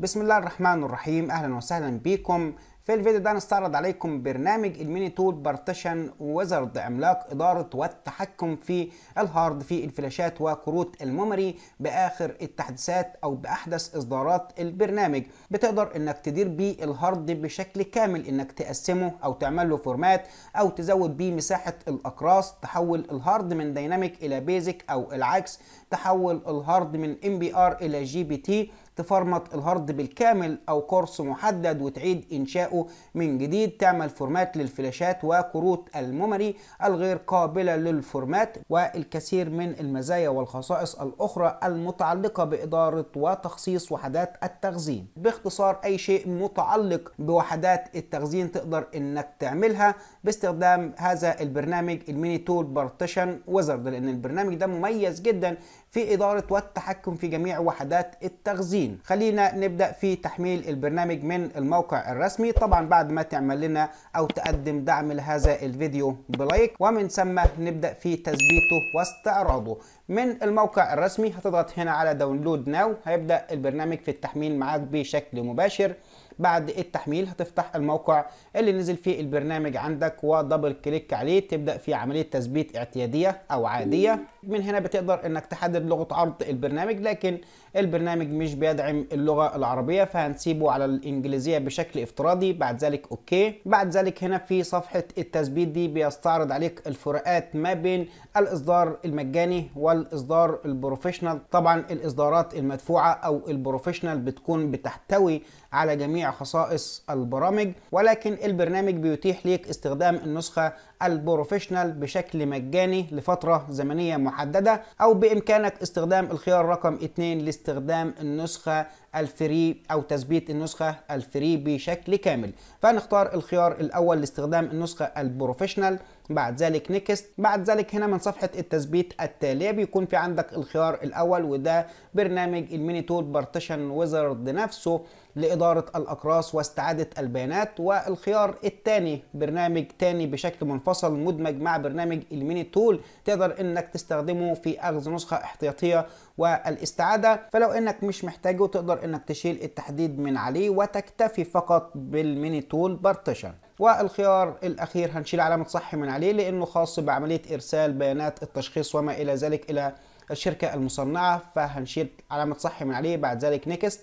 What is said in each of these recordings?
بسم الله الرحمن الرحيم اهلا وسهلا بكم في الفيديو ده نستعرض عليكم برنامج الميني تول بارتيشن ويزرد عملاق إدارة والتحكم في الهارد في الفلاشات وكروت الميموري بآخر التحديثات أو بأحدث إصدارات البرنامج بتقدر إنك تدير بيه الهارد بشكل كامل إنك تقسمه أو تعمل له فورمات أو تزود بيه مساحة الأقراص تحول الهارد من ديناميك إلى بيزك أو العكس تحول الهارد من ام بي ار إلى جي بي تي تفرمط الهارد بالكامل او كورس محدد وتعيد انشاؤه من جديد تعمل فورمات للفلاشات وكروت الميموري الغير قابله للفورمات والكثير من المزايا والخصائص الاخرى المتعلقه باداره وتخصيص وحدات التخزين باختصار اي شيء متعلق بوحدات التخزين تقدر انك تعملها باستخدام هذا البرنامج الميني تول بارتيشن ويزرد لان البرنامج ده مميز جدا في إدارة والتحكم في جميع وحدات التخزين خلينا نبدأ في تحميل البرنامج من الموقع الرسمي طبعا بعد ما تعمل لنا أو تقدم دعم لهذا الفيديو بلايك ومن ثم نبدأ في تثبيته واستعراضه من الموقع الرسمي هتضغط هنا على داونلود ناو هيبدأ البرنامج في التحميل معاك بشكل مباشر بعد التحميل هتفتح الموقع اللي نزل فيه البرنامج عندك ودبل كليك عليه تبدا في عمليه تثبيت اعتياديه او عاديه من هنا بتقدر انك تحدد لغه عرض البرنامج لكن البرنامج مش بيدعم اللغه العربيه فهنسيبه على الانجليزيه بشكل افتراضي بعد ذلك اوكي بعد ذلك هنا في صفحه التثبيت دي بيستعرض عليك الفروقات ما بين الاصدار المجاني والاصدار البروفيشنال طبعا الاصدارات المدفوعه او البروفيشنال بتكون بتحتوي على جميع خصائص البرامج ولكن البرنامج بيتيح ليك استخدام النسخة البروفيشنال بشكل مجاني لفترة زمنية محددة أو بإمكانك استخدام الخيار رقم 2 لاستخدام النسخة الفري أو تثبيت النسخة الفري بشكل كامل فنختار الخيار الأول لاستخدام النسخة البروفيشنال بعد ذلك نيكست بعد ذلك هنا من صفحة التثبيت التالية بيكون في عندك الخيار الأول وده برنامج الميني تول بارتيشن ويزرد نفسه لإدارة الأقراص واستعادة البيانات والخيار الثاني برنامج تاني بشكل منفصل مدمج مع برنامج الميني تول تقدر انك تستخدمه في اخذ نسخة احتياطية والاستعادة فلو انك مش محتاجه تقدر انك تشيل التحديد من عليه وتكتفي فقط بالميني تول بارتيشن والخيار الاخير هنشيل علامة صح من عليه لانه خاص بعملية ارسال بيانات التشخيص وما الى ذلك الى الشركة المصنعة فهنشيل علامة صح من عليه بعد ذلك نيكست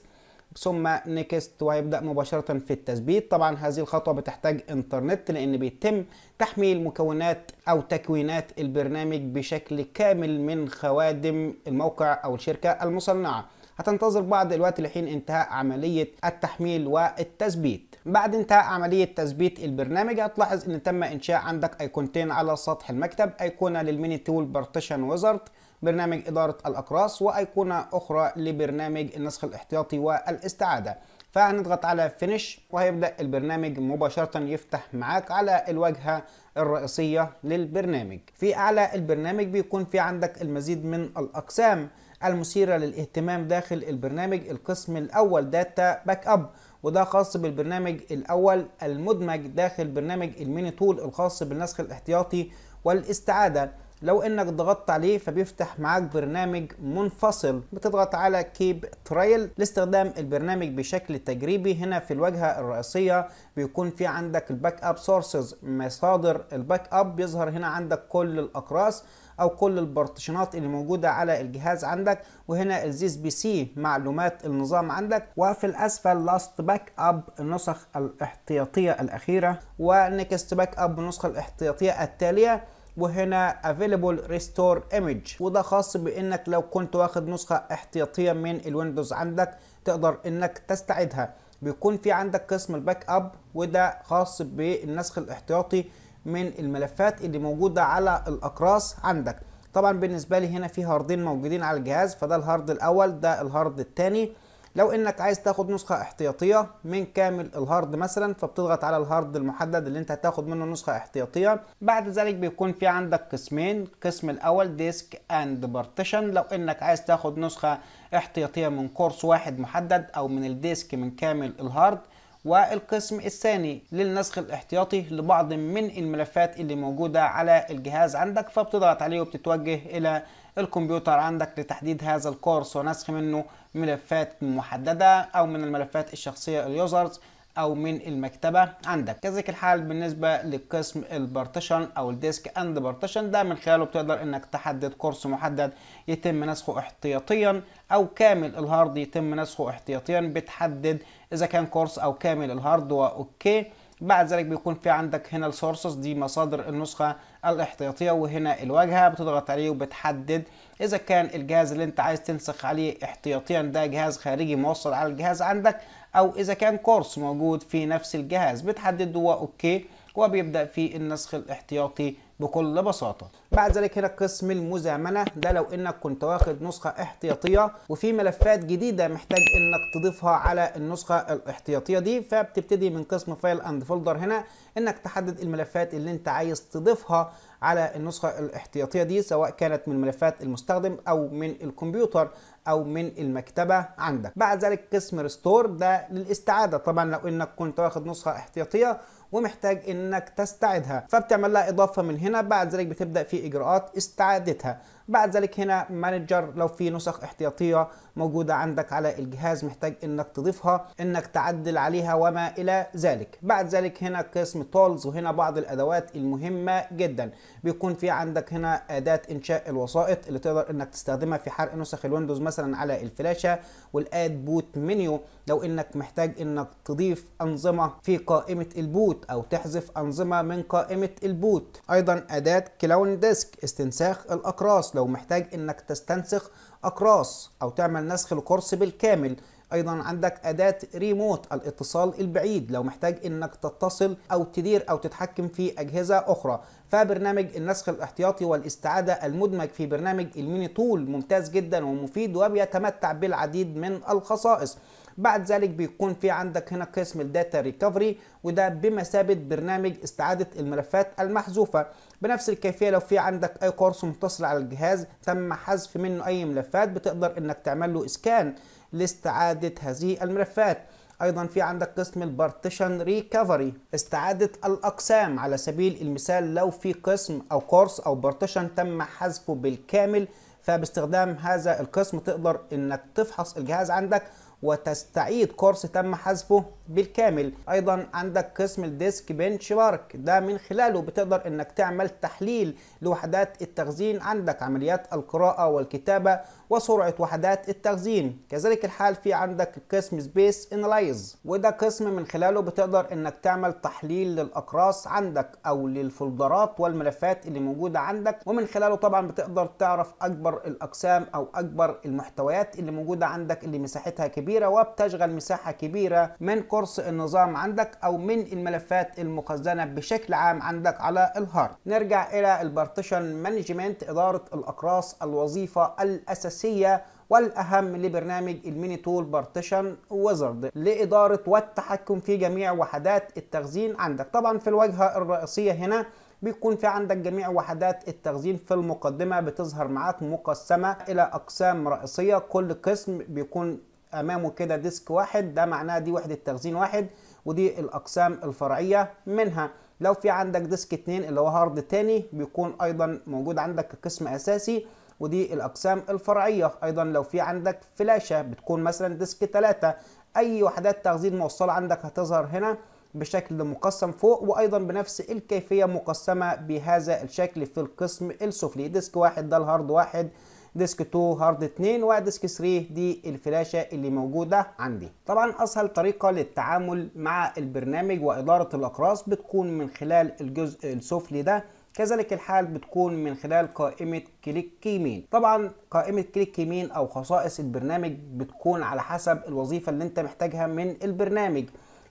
ثم نيكست وهيبدأ مباشرة في التثبيت طبعا هذه الخطوة بتحتاج انترنت لان بيتم تحميل مكونات او تكوينات البرنامج بشكل كامل من خوادم الموقع او الشركة المصنعة هتنتظر بعض الوقت لحين انتهاء عملية التحميل والتثبيت بعد انتهاء عملية تثبيت البرنامج هتلاحظ ان تم انشاء عندك ايقونتين على سطح المكتب ايقونة للميني تول بارتيشن ويزارد برنامج إدارة الأقراص وأيقونة أخرى لبرنامج النسخ الاحتياطي والاستعادة فهنضغط على فينيش وهيبدأ البرنامج مباشرة يفتح معاك على الواجهة الرئيسية للبرنامج في أعلى البرنامج بيكون في عندك المزيد من الأقسام المثيرة للاهتمام داخل البرنامج القسم الأول داتا باك أب وده خاص بالبرنامج الأول المدمج داخل برنامج الميني تول الخاص بالنسخ الاحتياطي والاستعادة لو انك ضغطت عليه فبيفتح معاك برنامج منفصل بتضغط على كيب ترايل لاستخدام البرنامج بشكل تجريبي هنا في الواجهه الرئيسيه بيكون في عندك الباك اب سورسز مصادر الباك اب بيظهر هنا عندك كل الاقراص او كل البارتيشنات اللي موجوده على الجهاز عندك وهنا الزيس بي سي معلومات النظام عندك وفي الاسفل لاست باك اب النسخ الاحتياطيه الاخيره ونكست باك اب النسخه الاحتياطيه التاليه وهنا available restore image وده خاص بانك لو كنت واخد نسخه احتياطيه من الويندوز عندك تقدر انك تستعيدها بيكون في عندك قسم الباك اب وده خاص بالنسخ الاحتياطي من الملفات اللي موجوده على الاقراص عندك طبعا بالنسبه لي هنا في هاردين موجودين على الجهاز فده الهارد الاول ده الهارد الثاني لو انك عايز تاخد نسخه احتياطيه من كامل الهارد مثلا فبتضغط على الهارد المحدد اللي انت هتاخد منه نسخه احتياطيه بعد ذلك بيكون في عندك قسمين القسم الاول ديسك اند بارتيشن لو انك عايز تاخد نسخه احتياطيه من كورس واحد محدد او من الديسك من كامل الهارد والقسم الثاني للنسخ الاحتياطي لبعض من الملفات اللي موجوده على الجهاز عندك فبتضغط عليه وبتتوجه الى الكمبيوتر عندك لتحديد هذا الكورس ونسخ منه ملفات محددة أو من الملفات الشخصية اليوزرز او من المكتبه عندك كذلك الحال بالنسبه لقسم البارتيشن او الديسك اند بارتيشن ده من خلاله بتقدر انك تحدد كورس محدد يتم نسخه احتياطيا او كامل الهارد يتم نسخه احتياطيا بتحدد اذا كان كورس او كامل الهارد واوكي بعد ذلك بيكون في عندك هنا السورسز دي مصادر النسخة الاحتياطية وهنا الواجهة بتضغط عليه وبتحدد إذا كان الجهاز اللي أنت عايز تنسخ عليه احتياطيا ده جهاز خارجي موصل على الجهاز عندك أو إذا كان كورس موجود في نفس الجهاز بتحدده وأوكي وبيبدأ في النسخ الاحتياطي بكل بساطة بعد ذلك هنا قسم المزامنة ده لو انك كنت واخد نسخة احتياطية وفي ملفات جديدة محتاج انك تضيفها على النسخة الاحتياطية دي فبتبتدي من قسم فايل اند فولدر هنا انك تحدد الملفات اللي انت عايز تضيفها على النسخة الاحتياطية دي سواء كانت من ملفات المستخدم او من الكمبيوتر او من المكتبة عندك بعد ذلك قسم ريستور ده للاستعادة طبعا لو انك كنت واخد نسخة احتياطية ومحتاج انك تستعيدها فبتعمل لها اضافه من هنا بعد ذلك بتبدا في اجراءات استعادتها بعد ذلك هنا مانجر لو في نسخ احتياطيه موجوده عندك على الجهاز محتاج انك تضيفها انك تعدل عليها وما الى ذلك بعد ذلك هنا قسم تولز وهنا بعض الادوات المهمه جدا بيكون في عندك هنا اداه انشاء الوسائط اللي تقدر انك تستخدمها في حرق نسخ الويندوز مثلا على الفلاشه والاد بوت منيو لو انك محتاج انك تضيف انظمه في قائمه البوت او تحذف انظمه من قائمه البوت ايضا اداه كلاون ديسك استنساخ الاقراص لو محتاج انك تستنسخ اقراص او تعمل نسخ القرص بالكامل ايضا عندك اداه ريموت الاتصال البعيد لو محتاج انك تتصل او تدير او تتحكم في اجهزه اخرى فبرنامج النسخ الاحتياطي والاستعاده المدمج في برنامج الميني تول ممتاز جدا ومفيد وبيتمتع بالعديد من الخصائص بعد ذلك بيكون في عندك هنا قسم الداتا ريكفري وده بمثابه برنامج استعاده الملفات المحذوفه بنفس الكيفيه لو في عندك اي كورس متصل على الجهاز تم حذف منه اي ملفات بتقدر انك تعمل له اسكان لاستعاده هذه الملفات ايضا في عندك قسم البارتيشن ريكفري استعاده الاقسام على سبيل المثال لو في قسم او كورس او بارتيشن تم حذفه بالكامل فباستخدام هذا القسم تقدر انك تفحص الجهاز عندك وتستعيد كورس تم حذفه بالكامل ايضا عندك قسم الديسك بنش بارك ده من خلاله بتقدر انك تعمل تحليل لوحدات التخزين عندك عمليات القراءة والكتابة وسرعة وحدات التخزين كذلك الحال في عندك قسم سبيس انلايز وده قسم من خلاله بتقدر انك تعمل تحليل للاقراص عندك او للفولدرات والملفات اللي موجودة عندك ومن خلاله طبعا بتقدر تعرف اكبر الاقسام او اكبر المحتويات اللي موجودة عندك اللي مساحتها كبيرة وبتشغل مساحة كبيرة من قرص النظام عندك أو من الملفات المخزنة بشكل عام عندك على الهارد نرجع إلى البارتيشن مانجمنت إدارة الأقراص الوظيفة الأساسية والأهم لبرنامج الميني تول بارتيشن ويزرد لإدارة والتحكم في جميع وحدات التخزين عندك طبعا في الواجهة الرئيسية هنا بيكون في عندك جميع وحدات التخزين في المقدمة بتظهر معاك مقسمة إلى أقسام رئيسية كل قسم بيكون امامه كده ديسك واحد ده معناه دي وحده تخزين واحد ودي الاقسام الفرعيه منها لو في عندك ديسك اتنين اللي هو هارد تاني بيكون ايضا موجود عندك كقسم اساسي ودي الاقسام الفرعيه ايضا لو في عندك فلاشه بتكون مثلا ديسك تلاتة اي وحدات تخزين موصله عندك هتظهر هنا بشكل مقسم فوق وايضا بنفس الكيفيه مقسمه بهذا الشكل في القسم السفلي ديسك واحد ده الهارد واحد ديسك 2 هارد 2 وديسك 3 دي الفلاشه اللي موجوده عندي طبعا اسهل طريقه للتعامل مع البرنامج واداره الاقراص بتكون من خلال الجزء السفلي ده كذلك الحال بتكون من خلال قائمة كليك يمين طبعا قائمة كليك يمين او خصائص البرنامج بتكون على حسب الوظيفة اللي انت محتاجها من البرنامج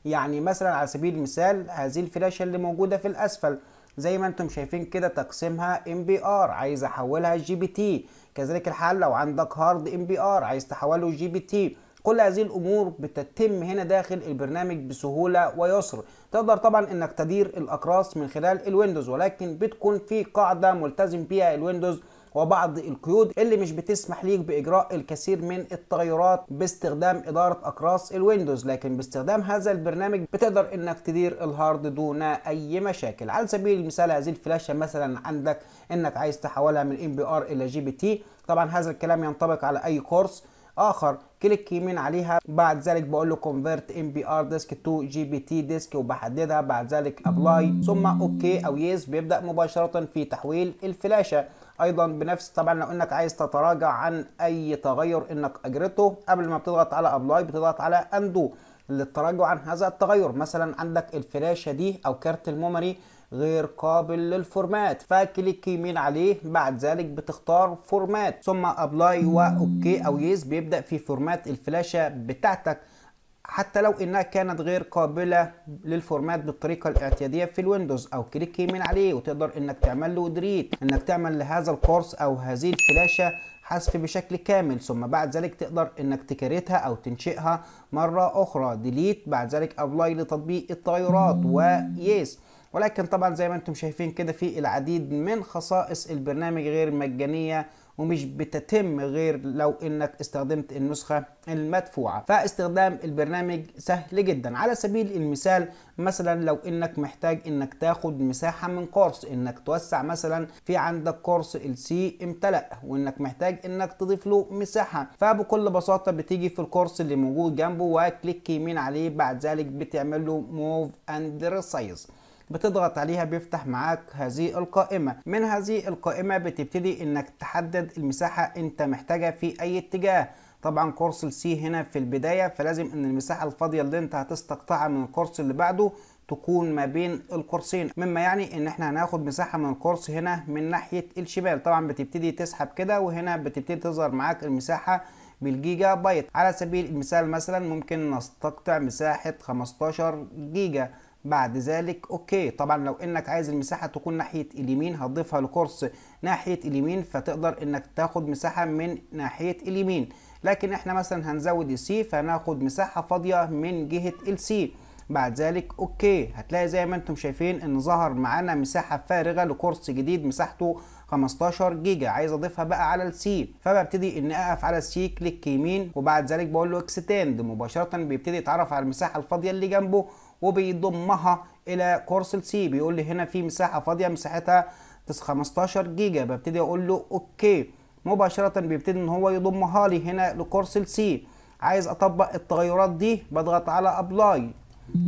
يعني مثلا على سبيل المثال هذه الفلاشة اللي موجودة في الاسفل زي ما انتم شايفين كده تقسيمها ام بي ار عايز احولها جي بي تي كذلك الحال لو عندك هارد ام بي ار عايز تحوله جي بي تي كل هذه الامور بتتم هنا داخل البرنامج بسهوله ويسر تقدر طبعا انك تدير الاقراص من خلال الويندوز ولكن بتكون في قاعده ملتزم بيها الويندوز وبعض القيود اللي مش بتسمح ليك باجراء الكثير من التغيرات باستخدام اداره اقراص الويندوز لكن باستخدام هذا البرنامج بتقدر انك تدير الهارد دون اي مشاكل على سبيل المثال هذه الفلاشه مثلا عندك انك عايز تحولها من ام بي ار الى جي بي تي طبعا هذا الكلام ينطبق على اي كورس اخر كليك يمين عليها بعد ذلك بقول له كونفرت ام بي ار ديسك تو جي بي تي ديسك وبحددها بعد ذلك ابلاي ثم اوكي او يس بيبدا مباشره في تحويل الفلاشه ايضا بنفس طبعا لو انك عايز تتراجع عن اي تغير انك اجرته قبل ما بتضغط على ابلاي بتضغط على اندو للتراجع عن هذا التغير مثلا عندك الفلاشه دي او كارت الميموري غير قابل للفورمات فكليك يمين عليه بعد ذلك بتختار فورمات ثم ابلاي واوكي او يس بيبدا في فورمات الفلاشه بتاعتك حتى لو انها كانت غير قابلة للفورمات بالطريقة الاعتيادية في الويندوز او كليك يمين عليه وتقدر انك تعمل له دريت انك تعمل لهذا الكورس او هذه الفلاشة حذف بشكل كامل ثم بعد ذلك تقدر انك تكريتها او تنشئها مرة اخرى ديليت بعد ذلك ابلاي لتطبيق التغيرات ويس ولكن طبعا زي ما انتم شايفين كده في العديد من خصائص البرنامج غير مجانية ومش بتتم غير لو انك استخدمت النسخة المدفوعة فاستخدام البرنامج سهل جدا على سبيل المثال مثلا لو انك محتاج انك تاخد مساحة من كورس انك توسع مثلا في عندك كورس ال سي امتلأ وانك محتاج انك تضيف له مساحة فبكل بساطة بتيجي في الكورس اللي موجود جنبه وكليك يمين عليه بعد ذلك بتعمل له موف اند ريسايز بتضغط عليها بيفتح معاك هذه القائمة من هذه القائمة بتبتدي انك تحدد المساحة انت محتاجها في اي اتجاه طبعا كورس السي هنا في البداية فلازم ان المساحة الفاضية اللي انت هتستقطعها من الكورس اللي بعده تكون ما بين القرصين مما يعني ان احنا هناخد مساحة من القرص هنا من ناحية الشمال طبعا بتبتدي تسحب كده وهنا بتبتدي تظهر معاك المساحة بالجيجا بايت على سبيل المثال مثلا ممكن نستقطع مساحة 15 جيجا بعد ذلك اوكي طبعا لو انك عايز المساحه تكون ناحيه اليمين هتضيفها لقرص ناحيه اليمين فتقدر انك تاخد مساحه من ناحيه اليمين لكن احنا مثلا هنزود السي فناخد مساحه فاضيه من جهه السي بعد ذلك اوكي هتلاقي زي ما انتم شايفين ان ظهر معانا مساحه فارغه لكورس جديد مساحته 15 جيجا عايز اضيفها بقى على السي فببتدي ان اقف على السي كليك يمين وبعد ذلك بقول له اكستند مباشره بيبتدي يتعرف على المساحه الفاضيه اللي جنبه وبيضمها الى كورسل سي بيقول لي هنا في مساحه فاضيه مساحتها 15 جيجا ببتدي اقول له اوكي مباشره بيبتدي ان هو يضمها لي هنا لكورسل سي عايز اطبق التغيرات دي بضغط على ابلاي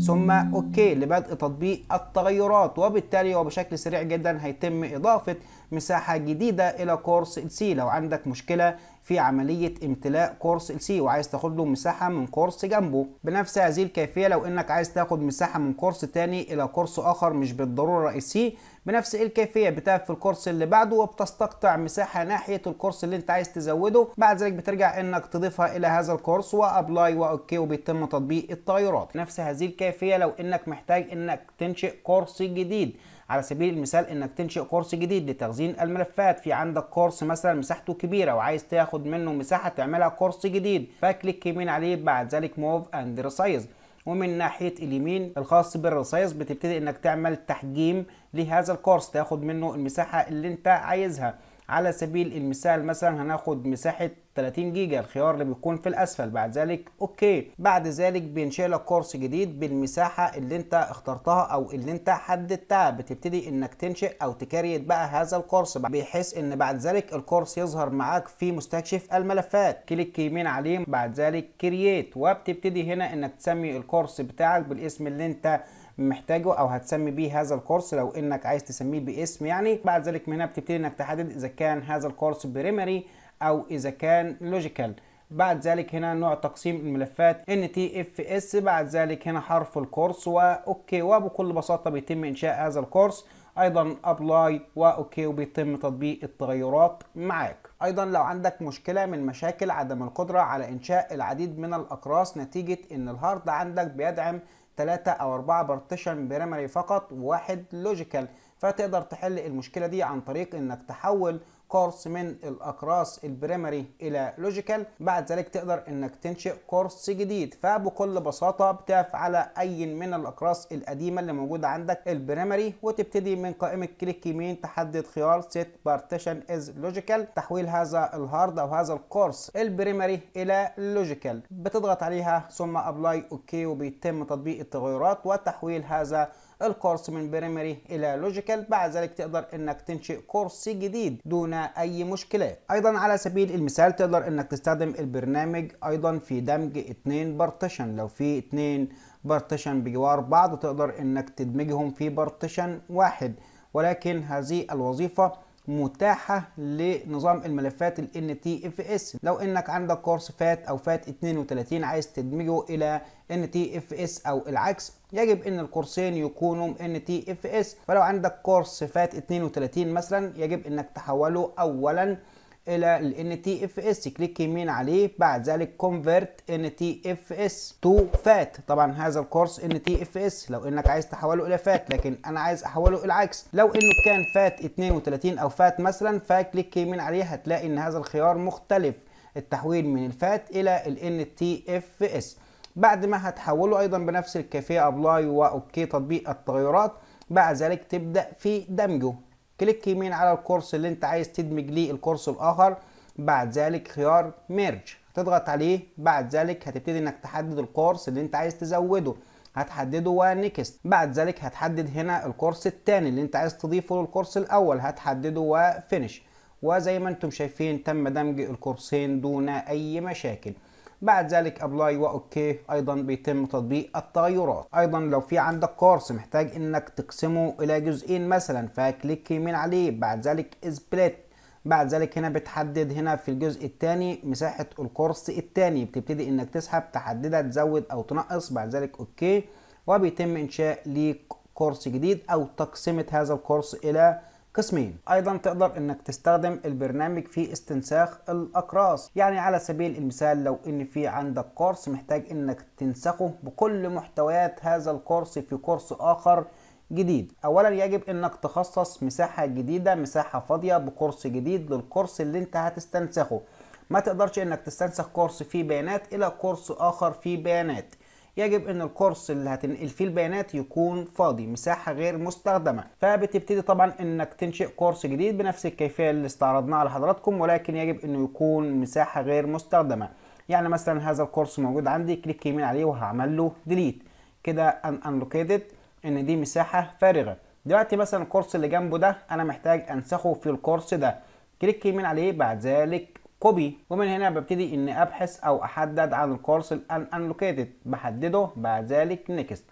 ثم اوكي لبدء تطبيق التغيرات وبالتالي وبشكل سريع جدا هيتم اضافه مساحه جديده الى كورس سي لو عندك مشكله في عملية امتلاء كورس ال سي وعايز تاخد له مساحة من كورس جنبه بنفس هذه الكيفية لو انك عايز تاخد مساحة من كورس تاني الى كورس اخر مش بالضرورة ال سي بنفس الكيفية بتقف في الكورس اللي بعده وبتستقطع مساحة ناحية الكورس اللي انت عايز تزوده بعد ذلك بترجع انك تضيفها الى هذا الكورس وابلاي واوكي وبيتم تطبيق التغيرات نفس هذه الكيفية لو انك محتاج انك تنشئ كورس جديد على سبيل المثال انك تنشئ كورس جديد لتخزين الملفات في عندك كورس مثلا مساحته كبيره وعايز تاخد منه مساحه تعملها كورس جديد فكليك يمين عليه بعد ذلك موف اند ريسايز ومن ناحيه اليمين الخاص بالريسايز بتبتدي انك تعمل تحجيم لهذا الكورس تاخد منه المساحه اللي انت عايزها على سبيل المثال مثلا هناخد مساحه 30 جيجا الخيار اللي بيكون في الاسفل بعد ذلك اوكي بعد ذلك بينشئ لك كورس جديد بالمساحه اللي انت اخترتها او اللي انت حددتها بتبتدي انك تنشئ او تكريت بقى هذا الكورس بحيث ان بعد ذلك الكورس يظهر معاك في مستكشف الملفات كليك يمين عليه بعد ذلك كرييت وبتبتدي هنا انك تسمي الكورس بتاعك بالاسم اللي انت محتاجه او هتسمي بيه هذا الكورس لو انك عايز تسميه باسم يعني بعد ذلك من هنا بتبتدي انك تحدد اذا كان هذا الكورس بريمري او اذا كان لوجيكال بعد ذلك هنا نوع تقسيم الملفات NTFS بعد ذلك هنا حرف الكورس وأوكي وبكل بساطة بيتم إنشاء هذا الكورس أيضا أبلاي وأوكي وبيتم تطبيق التغيرات معاك أيضا لو عندك مشكلة من مشاكل عدم القدرة على إنشاء العديد من الأقراص نتيجة إن الهارد عندك بيدعم 3 أو 4 بارتيشن بريمري فقط وواحد لوجيكال فتقدر تحل المشكلة دي عن طريق إنك تحول كورس من الاقراص البريمري الى لوجيكال بعد ذلك تقدر انك تنشئ كورس جديد فبكل بساطه بتقف على اي من الاقراص القديمه اللي موجوده عندك البريمري وتبتدي من قائمه كليك يمين تحدد خيار سيت بارتيشن از لوجيكال تحويل هذا الهارد او هذا الكورس البريمري الى لوجيكال بتضغط عليها ثم ابلاي اوكي وبيتم تطبيق التغيرات وتحويل هذا الكورس من بريمري الى لوجيكال بعد ذلك تقدر انك تنشئ كورس جديد دون اي مشكله ايضا على سبيل المثال تقدر انك تستخدم البرنامج ايضا في دمج اثنين بارتيشن لو في اثنين بارتيشن بجوار بعض تقدر انك تدمجهم في بارتيشن واحد ولكن هذه الوظيفه متاحة لنظام الملفات ال NTFS لو انك عندك كورس فات او فات 32 عايز تدمجه الى NTFS او العكس يجب ان الكورسين يكونوا NTFS فلو عندك كورس فات 32 مثلا يجب انك تحوله اولا الى ال NTFS كليك يمين عليه بعد ذلك Convert NTFS to FAT طبعا هذا الكورس NTFS لو انك عايز تحوله الى FAT لكن انا عايز احوله الى العكس لو انه كان FAT 32 او FAT مثلا فكليك يمين عليه هتلاقي ان هذا الخيار مختلف التحويل من الفات الى ال NTFS بعد ما هتحوله ايضا بنفس الكافيه ابلاي واوكي تطبيق التغيرات بعد ذلك تبدا في دمجه كليك يمين على الكورس اللي انت عايز تدمج ليه الكورس الاخر بعد ذلك خيار ميرج هتضغط عليه بعد ذلك هتبتدي انك تحدد الكورس اللي انت عايز تزوده هتحدده ونكست بعد ذلك هتحدد هنا الكورس الثاني اللي انت عايز تضيفه للكورس الاول هتحدده وفينش وزي ما انتم شايفين تم دمج الكورسين دون اي مشاكل بعد ذلك ابلاي واوكي ايضا بيتم تطبيق التغيرات ايضا لو في عندك كورس محتاج انك تقسمه الى جزئين مثلا فكليك يمين عليه بعد ذلك سبليت بعد ذلك هنا بتحدد هنا في الجزء الثاني مساحه الكورس الثاني بتبتدي انك تسحب تحددها تزود او تنقص بعد ذلك اوكي وبيتم انشاء ليك كورس جديد او تقسيمه هذا الكورس الى قسمين ايضا تقدر انك تستخدم البرنامج في استنساخ الاقراص يعني على سبيل المثال لو ان في عندك كورس محتاج انك تنسخه بكل محتويات هذا الكورس في كورس اخر جديد اولا يجب انك تخصص مساحه جديده مساحه فاضيه بكورس جديد للكورس اللي انت هتستنسخه ما تقدرش انك تستنسخ كورس فيه بيانات الى كورس اخر فيه بيانات يجب ان القرص اللي هتنقل فيه البيانات يكون فاضي مساحه غير مستخدمه فبتبتدي طبعا انك تنشئ قرص جديد بنفس الكيفيه اللي استعرضناها لحضراتكم ولكن يجب انه يكون مساحه غير مستخدمه يعني مثلا هذا القرص موجود عندي كليك يمين عليه وهعمل له ديليت كده ان انلوكيتد ان دي مساحه فارغه دلوقتي مثلا الكورس اللي جنبه ده انا محتاج انسخه في الكورس ده كليك يمين عليه بعد ذلك كوبي ومن هنا ببتدي اني ابحث او احدد عن الكورس الان انلوكيتد بحدده بعد ذلك نيكست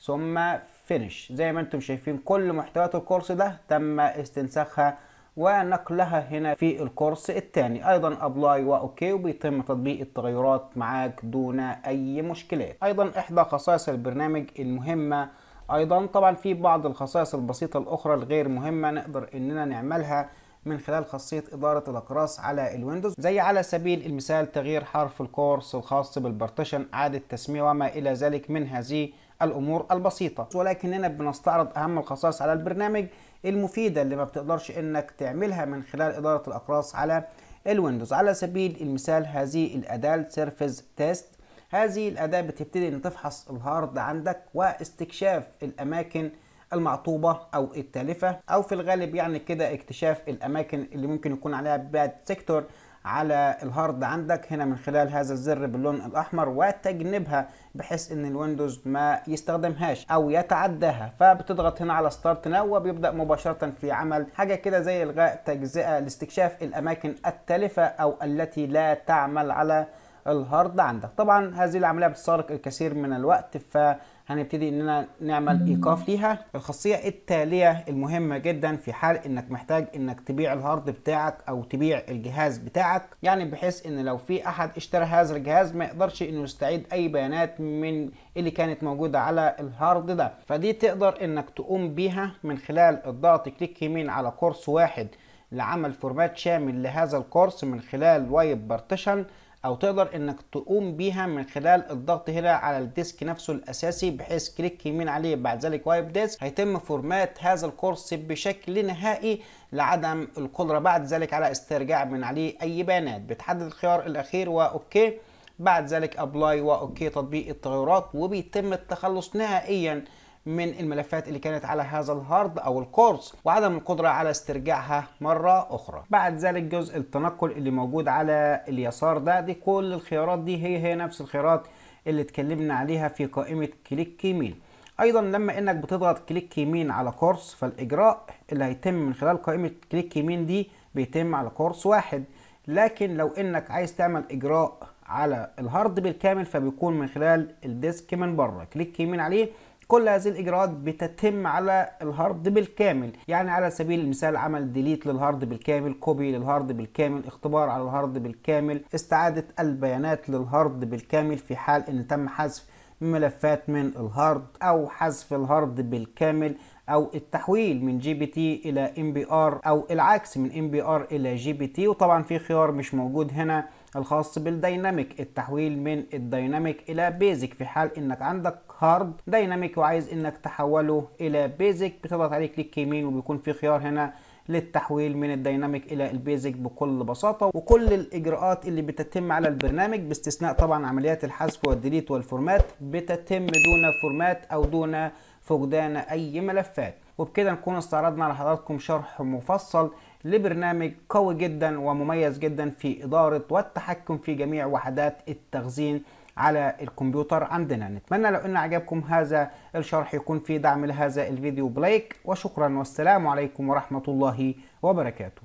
ثم فينيش زي ما انتم شايفين كل محتويات الكورس ده تم استنساخها ونقلها هنا في الكورس الثاني ايضا ابلاي واوكي وبيتم تطبيق التغيرات معاك دون اي مشكلات ايضا احدى خصائص البرنامج المهمه ايضا طبعا في بعض الخصائص البسيطه الاخرى الغير مهمه نقدر اننا نعملها من خلال خاصية إدارة الأقراص على الويندوز زي على سبيل المثال تغيير حرف الكورس الخاص بالبارتيشن إعادة تسمية وما إلى ذلك من هذه الأمور البسيطة ولكننا بنستعرض أهم الخصائص على البرنامج المفيدة اللي ما بتقدرش إنك تعملها من خلال إدارة الأقراص على الويندوز على سبيل المثال هذه الأداة سيرفيس تيست هذه الأداة بتبتدي إن تفحص الهارد عندك واستكشاف الأماكن المعطوبة أو التالفة أو في الغالب يعني كده اكتشاف الأماكن اللي ممكن يكون عليها باد سيكتور على الهارد عندك هنا من خلال هذا الزر باللون الاحمر وتجنبها بحيث ان الويندوز ما يستخدمهاش او يتعداها فبتضغط هنا على ستارت ناو وبيبدا مباشره في عمل حاجه كده زي الغاء تجزئه لاستكشاف الاماكن التالفه او التي لا تعمل على الهارد عندك طبعا هذه العمليه بتستغرق الكثير من الوقت فهنبتدي اننا نعمل ايقاف ليها الخاصيه التاليه المهمه جدا في حال انك محتاج انك تبيع الهارد بتاعك او تبيع الجهاز بتاعك يعني بحيث ان لو في احد اشترى هذا الجهاز ما يقدرش انه يستعيد اي بيانات من اللي كانت موجوده على الهارد ده فدي تقدر انك تقوم بيها من خلال الضغط كليك يمين على كورس واحد لعمل فورمات شامل لهذا الكورس من خلال وايب بارتيشن او تقدر انك تقوم بيها من خلال الضغط هنا على الديسك نفسه الاساسي بحيث كليك يمين عليه بعد ذلك وايب ديسك هيتم فورمات هذا الكورس بشكل نهائي لعدم القدره بعد ذلك على استرجاع من عليه اي بيانات بتحدد الخيار الاخير واوكي بعد ذلك ابلاي واوكي تطبيق التغيرات وبيتم التخلص نهائيا من الملفات اللي كانت على هذا الهارد او الكورس وعدم القدره على استرجاعها مره اخرى بعد ذلك جزء التنقل اللي موجود على اليسار ده دي كل الخيارات دي هي هي نفس الخيارات اللي اتكلمنا عليها في قائمه كليك يمين ايضا لما انك بتضغط كليك يمين على كورس فالاجراء اللي هيتم من خلال قائمه كليك يمين دي بيتم على كورس واحد لكن لو انك عايز تعمل اجراء على الهارد بالكامل فبيكون من خلال الديسك من بره كليك يمين عليه كل هذه الاجراءات بتتم على الهارد بالكامل يعني على سبيل المثال عمل ديليت للهارد بالكامل كوبي للهارد بالكامل اختبار على الهارد بالكامل استعاده البيانات للهارد بالكامل في حال ان تم حذف ملفات من الهارد او حذف الهارد بالكامل او التحويل من جي بي تي الى ام بي ار او العكس من ام بي ار الى جي بي تي وطبعا في خيار مش موجود هنا الخاص بالديناميك التحويل من الديناميك الى بيزك في حال انك عندك هارد ديناميك وعايز انك تحوله الى بيزك بتضغط عليه كليك يمين وبيكون في خيار هنا للتحويل من الديناميك الى البيزك بكل بساطه وكل الاجراءات اللي بتتم على البرنامج باستثناء طبعا عمليات الحذف والديليت والفورمات بتتم دون فورمات او دون فقدان اي ملفات وبكده نكون استعرضنا لحضراتكم شرح مفصل لبرنامج قوي جدا ومميز جدا في إدارة والتحكم في جميع وحدات التخزين على الكمبيوتر عندنا نتمنى لو ان عجبكم هذا الشرح يكون في دعم لهذا الفيديو بلايك وشكرا والسلام عليكم ورحمة الله وبركاته